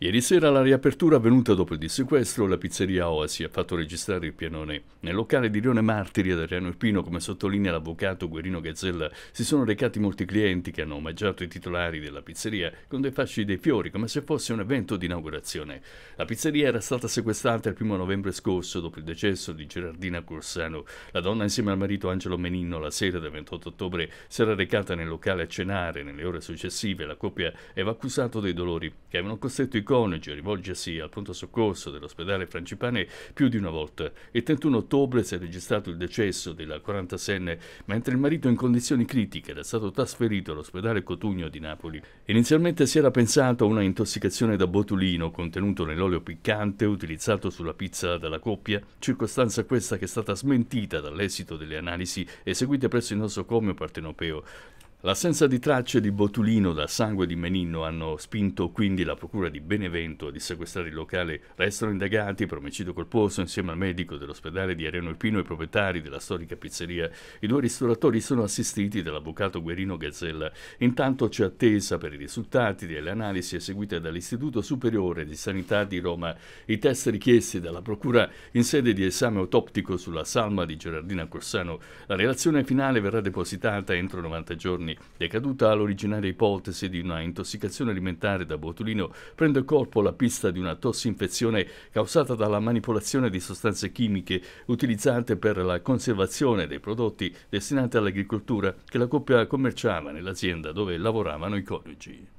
Ieri sera la riapertura avvenuta dopo il dissequestro, la pizzeria Oasi ha fatto registrare il pianone. Nel locale di Rione Martiri ad Ariano Irpino, come sottolinea l'avvocato Guerino Gazzella, si sono recati molti clienti che hanno omaggiato i titolari della pizzeria con dei fasci dei fiori, come se fosse un evento di inaugurazione. La pizzeria era stata sequestrata il primo novembre scorso dopo il decesso di Gerardina Corsano. La donna insieme al marito Angelo Menino, la sera del 28 ottobre si era recata nel locale a cenare. Nelle ore successive la coppia aveva accusato dei dolori che avevano costretto i coniuge rivolgersi al pronto soccorso dell'ospedale Francipane più di una volta. Il 31 ottobre si è registrato il decesso della 46enne, mentre il marito in condizioni critiche era stato trasferito all'ospedale Cotugno di Napoli. Inizialmente si era pensato a una intossicazione da botulino contenuto nell'olio piccante utilizzato sulla pizza dalla coppia, circostanza questa che è stata smentita dall'esito delle analisi eseguite presso il nosocomio partenopeo. L'assenza di tracce di botulino dal sangue di Meninno hanno spinto quindi la procura di Benevento a sequestrare il locale. Restano indagati per omicidio colposo insieme al medico dell'ospedale di Areno Alpino e proprietari della storica pizzeria. I due ristoratori sono assistiti dall'avvocato Guerino Gazzella. Intanto c'è attesa per i risultati delle analisi eseguite dall'Istituto Superiore di Sanità di Roma. I test richiesti dalla procura in sede di esame autoptico sulla salma di Gerardina Corsano. La relazione finale verrà depositata entro 90 giorni anni. Decaduta l'originaria ipotesi di una intossicazione alimentare da botulino, prende corpo la pista di una tossinfezione causata dalla manipolazione di sostanze chimiche utilizzate per la conservazione dei prodotti destinati all'agricoltura che la coppia commerciava nell'azienda dove lavoravano i coniugi.